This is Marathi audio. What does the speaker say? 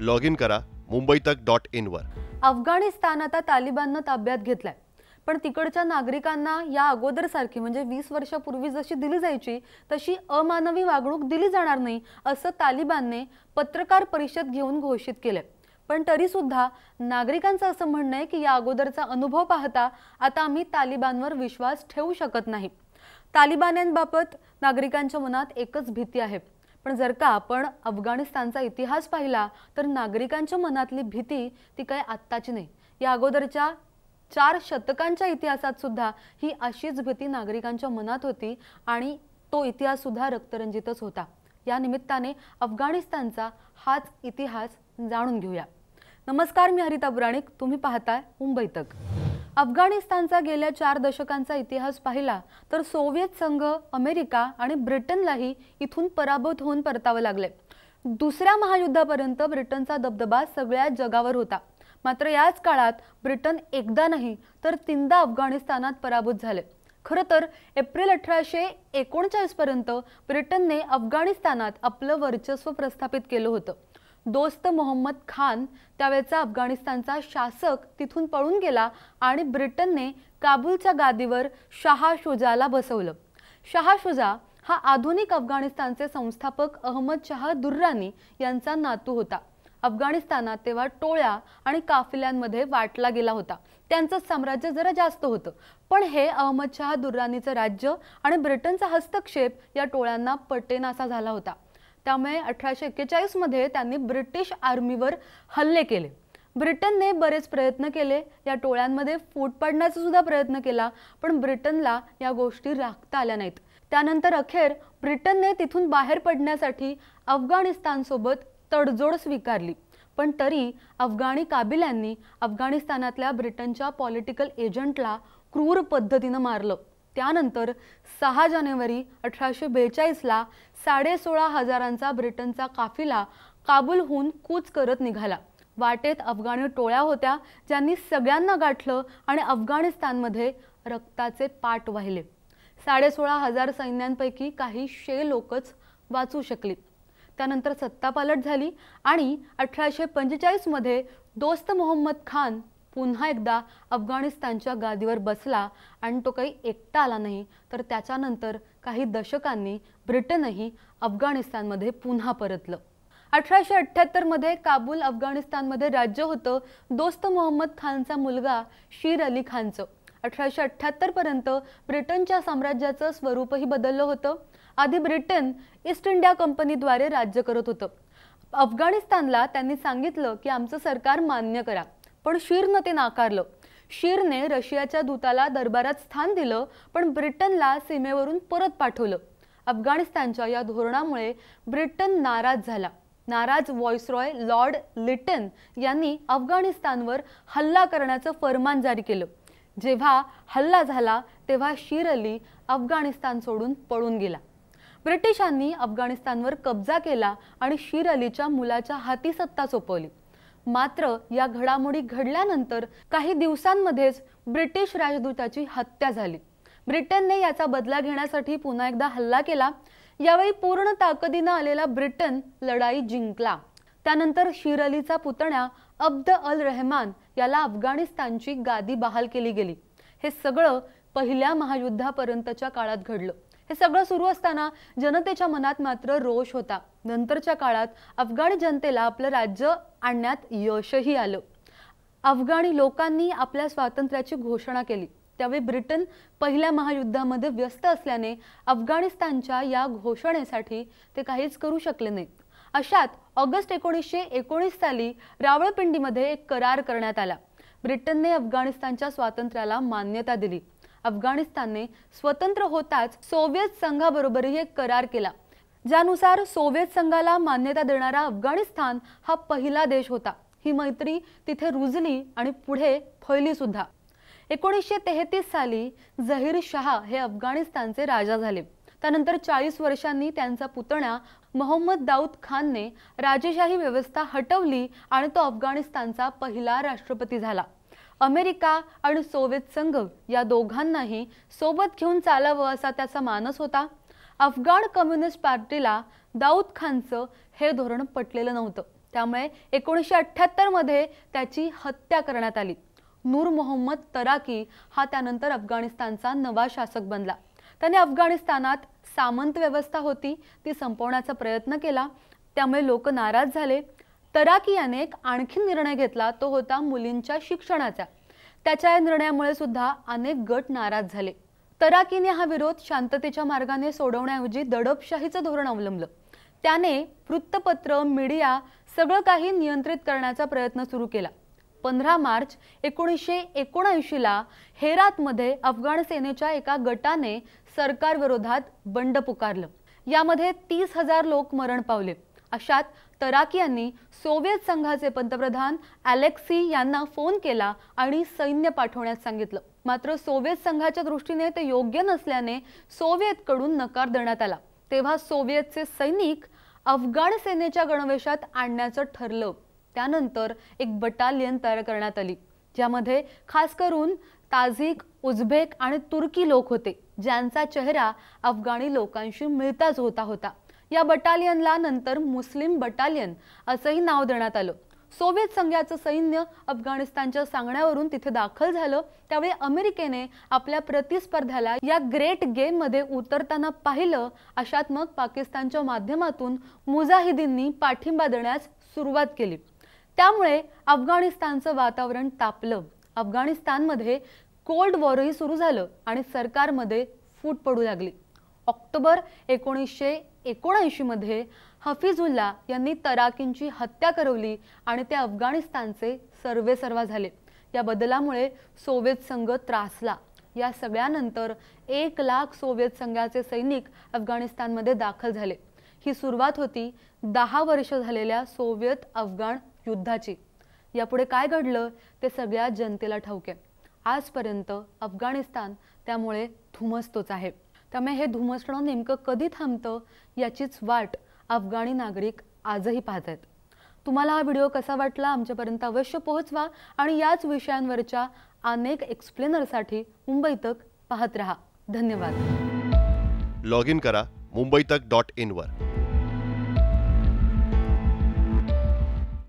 लॉग इन करा मुंबई तक डॉट इनवर अफगाणिस्तान आता तालिबाननं ताब्यात घेतलाय पण तिकडच्या नागरिकांना या सारखी म्हणजे वीस वर्षापूर्वी जशी दिली जायची तशी अमानवी वागणूक दिली जाणार नाही असं तालिबानने पत्रकार परिषद घेऊन घोषित केलं पण तरीसुद्धा नागरिकांचं असं म्हणणं आहे की या अगोदरचा अनुभव पाहता आता आम्ही तालिबानवर विश्वास ठेवू शकत नाही तालिबान्यांबाबत नागरिकांच्या मनात एकच भीती आहे पण जर का आपण अफगाणिस्तानचा इतिहास पाहिला तर नागरिकांच्या मनातली भीती ती काय आत्ताची नाही या अगोदरच्या चार शतकांच्या इतिहासात सुद्धा ही अशीच भीती नागरिकांच्या मनात होती आणि तो इतिहास सुद्धा रक्तरंजितच होता या निमित्ताने अफगाणिस्तानचा हाच इतिहास जाणून घेऊया नमस्कार मी हरिता पुराणिक तुम्ही पाहताय मुंबई तक अफगाणिस्तानचा गेल्या चार दशकांचा इतिहास पाहिला तर सोव्हिएत संघ अमेरिका आणि ब्रिटनलाही इथून पराभूत होऊन परतावं लागले दुसऱ्या महायुद्धापर्यंत ब्रिटनचा दबदबा सगळ्या जगावर होता मात्र याच काळात ब्रिटन एकदा नाही तर तीनदा अफगाणिस्तानात पराभूत झाले खरं तर एप्रिल अठराशे एकोणचाळीसपर्यंत ब्रिटनने अफगाणिस्तानात आपलं वर्चस्व प्रस्थापित केलं होतं दोस्त मोहम्मद खान त्यावेळेचा अफगाणिस्तानचा शासक तिथून पळून गेला आणि ब्रिटनने काबूलच्या गादीवर शहा शुजाला बसवलं शहा शुजा हा आधुनिक अफगाणिस्तानचे संस्थापक अहमद शाह दुर्रानी यांचा नातू होता अफगाणिस्तानात तेव्हा टोळ्या आणि काफिल्यांमध्ये वाटला गेला होता त्यांचं साम्राज्य जरा जास्त होतं पण हे अहमद शाह दुर्रानीचं राज्य आणि ब्रिटनचा हस्तक्षेप या टोळ्यांना पटेनासा झाला होता त्यामुळे अठराशे एक्केचाळीसमध्ये त्यांनी ब्रिटिश आर्मीवर हल्ले केले ब्रिटनने बरेच प्रयत्न केले या टोळ्यांमध्ये फूट पाडण्याचा सुद्धा प्रयत्न केला पण ब्रिटनला या गोष्टी राखता आल्या नाहीत त्यानंतर अखेर ब्रिटनने तिथून बाहेर पडण्यासाठी अफगाणिस्तानसोबत तडजोड स्वीकारली पण तरी अफगाणी काबिल्यांनी अफगाणिस्तानातल्या ब्रिटनच्या पॉलिटिकल एजंटला क्रूर पद्धतीनं मारलं त्यानंतर सहा जानेवारी अठराशे बेचाळीसला साडेसोळा हजारांचा ब्रिटनचा काफिला काबूलहून कूच करत निघाला वाटेत अफगाणी टोळ्या होत्या ज्यांनी सगळ्यांना गाठलं आणि अफगाणिस्तानमध्ये रक्ताचे पाट वाहिले साडेसोळा हजार सैन्यांपैकी काही शे लोकच वाचू शकले त्यानंतर सत्तापालट झाली आणि अठराशे पंचेचाळीसमध्ये दोस्त मोहम्मद खान पुन्हा एकदा अफगाणिस्तानच्या गादीवर बसला आणि तो काही एकटा आला नाही तर त्याच्यानंतर काही दशकांनी ब्रिटनही अफगाणिस्तानमध्ये पुन्हा परतलं अठराशे अठ्ठ्याहत्तरमध्ये काबूल अफगाणिस्तानमध्ये राज्य होतं दोस्त मोहम्मद खानचा मुलगा शीर अली खानचं अठराशे अठ्ठ्याहत्तरपर्यंत ब्रिटनच्या साम्राज्याचं स्वरूपही बदललं होतं आधी ब्रिटन ईस्ट इंडिया कंपनीद्वारे राज्य करत होतं अफगाणिस्तानला त्यांनी सांगितलं की आमचं सरकार मान्य करा पण शिरनं ते नाकारलं शिरने रशियाच्या दूताला दरबारात स्थान दिलं पण ब्रिटनला सीमेवरून परत पाठवलं अफगाणिस्तानच्या या धोरणामुळे ब्रिटन नाराज झाला नाराज व्हॉइसरॉय लॉर्ड लिटन यांनी अफगाणिस्तानवर हल्ला करण्याचं फरमान जारी केलं जेव्हा हल्ला झाला तेव्हा शिर अली अफगाणिस्तान सोडून पळून गेला ब्रिटिशांनी अफगाणिस्तानवर कब्जा केला आणि शिर अलीच्या मुलाच्या हाती सत्ता सोपवली मात्र या घडामोडी घडल्यानंतर काही दिवसांमध्येच ब्रिटिश राजदूताची हत्या झाली ब्रिटनने याचा बदला घेण्यासाठी पुन्हा एकदा हल्ला केला यावेळी पूर्ण ताकदीनं आलेला ब्रिटन लढाई जिंकला त्यानंतर शिर अलीचा पुतण्या अब्द अल रहमान याला अफगाणिस्तानची गादी बहाल केली गेली हे सगळं पहिल्या महायुद्धापर्यंतच्या काळात घडलं हे सगळं सुरू असताना जनतेच्या मनात मात्र रोष होता नंतरच्या काळात अफगाणी जनतेला आपलं राज्य आणण्यात यशही आलं अफगाणी लोकांनी आपल्या स्वातंत्र्याची घोषणा केली त्यावेळी ब्रिटन पहिल्या महायुद्धामध्ये व्यस्त असल्याने अफगाणिस्तानच्या या घोषणेसाठी ते काहीच करू शकले नाहीत अशात ऑगस्ट एकोणीसशे एकोणीस साली रावळपिंडीमध्ये एक करार करण्यात आला ब्रिटनने अफगाणिस्तानच्या स्वातंत्र्याला मान्यता दिली अफगाणिस्तानने स्वतंत्र होताच सोव्हिएत संघाबरोबरही एक करार केला ज्यानुसार सोव्हिएत संघाला मान्यता देणारा अफगाणिस्तान हा पहिला देश होता ही मैत्री तिथे रुजली आणि पुढे फैली सुद्धा एकोणीसशे तेहतीस साली झहीर शहा हे अफगाणिस्तानचे राजा झाले त्यानंतर चाळीस वर्षांनी त्यांचा पुतण्या मोहम्मद दाऊद खानने राजेशाही व्यवस्था हटवली आणि तो अफगाणिस्तानचा पहिला राष्ट्रपती झाला अमेरिका आणि सोवियत संघ या दोघांनाही सोबत घेऊन चालावं असा त्याचा मानस होता अफगाण कम्युनिस्ट पार्टीला दाऊद खानचं हे धोरण पटलेलं नव्हतं त्यामुळे एकोणीसशे अठ्ठ्याहत्तरमध्ये त्याची हत्या करण्यात आली नूर मोहम्मद तराकी हा त्यानंतर अफगाणिस्तानचा नवा शासक बनला त्याने अफगाणिस्तानात सामंत व्यवस्था होती ती संपवण्याचा प्रयत्न केला त्यामुळे लोक नाराज झाले तराकी याने एक आणखी निर्णय घेतला तो होता मुलींच्या शिक्षणाचा त्याच्या या निर्णयामुळे सुद्धा अनेक गट नाराज झाले तराकीने हा विरोध शांततेच्या मार्गाने सोडवण्याऐवजी दडपशाहीचं धोरण अवलंबलं त्याने वृत्तपत्र मीडिया सगळं काही नियंत्रित करण्याचा प्रयत्न सुरू केला पंधरा मार्च एकोणीसशे एकोणऐंशीला मध्ये अफगाण सेनेच्या एका गटाने सरकार विरोधात बंड पुकारलं यामध्ये तीस हजार लोक मरण पावले अशात तराकी यांनी सोव्हिएत संघाचे पंतप्रधान अलेक्सी यांना फोन केला आणि सैन्य पाठवण्यास सांगितलं मात्र सोव्हिएत संघाच्या दृष्टीने ते योग्य नसल्याने सोव्हिएतकडून नकार देण्यात आला तेव्हा सोव्हिएतचे सैनिक अफगाण सेनेच्या गणवेशात आणण्याचं ठरलं त्यानंतर एक बटालियन तयार करण्यात आली ज्यामध्ये खास करून ताझिक उझबेक आणि तुर्की लोक होते ज्यांचा चेहरा अफगाणी लोकांशी मिळताच होता होता या बटालियनला नंतर मुस्लिम बटालियन असंही नाव देण्यात आलं सोव्हिएत संघाचं सैन्य अफगाणिस्तानच्या सांगण्यावरून तिथे दाखल झालं त्यावेळी अमेरिकेने आपल्या प्रतिस्पर्ध्याला या ग्रेट गेममध्ये उतरताना पाहिलं अशात मग पाकिस्तानच्या माध्यमातून मुजाहिदींनी पाठिंबा देण्यास सुरुवात केली त्यामुळे अफगाणिस्तानचं वातावरण तापलं अफगाणिस्तानमध्ये कोल्ड वॉरही सुरू झालं आणि सरकारमध्ये फूट पडू लागली ऑक्टोबर एकोणीसशे एकोणऐंशीमध्ये हफीजुल्ला यांनी तराकींची हत्या करवली आणि ते अफगाणिस्तानचे सर्वेसर्वा झाले या बदलामुळे सोव्हिएत संघ त्रासला या सगळ्यानंतर एक लाख सोव्हिएत संघाचे सैनिक अफगाणिस्तानमध्ये दाखल झाले ही सुरुवात होती दहा वर्ष झालेल्या सोव्हिएत अफगाण युद्धाची यापुढे काय घडलं ते सगळ्या जनतेला ठाऊक आहे आजपर्यंत अफगाणिस्तान त्यामुळे धुमसतोच आहे त्यामुळे हे धुमसणं नेमकं कधी थांबतं याचीच वाट अफगाणी नागरिक आजही पाहत आहेत तुम्हाला हा व्हिडिओ कसा वाटला आमच्यापर्यंत अवश्य पोहोचवा आणि याच विषयांवरच्या अनेक एक्सप्लेनरसाठी मुंबई तक पाहत राहा धन्यवाद लॉग इन करा मुंबई तक डॉट इनवर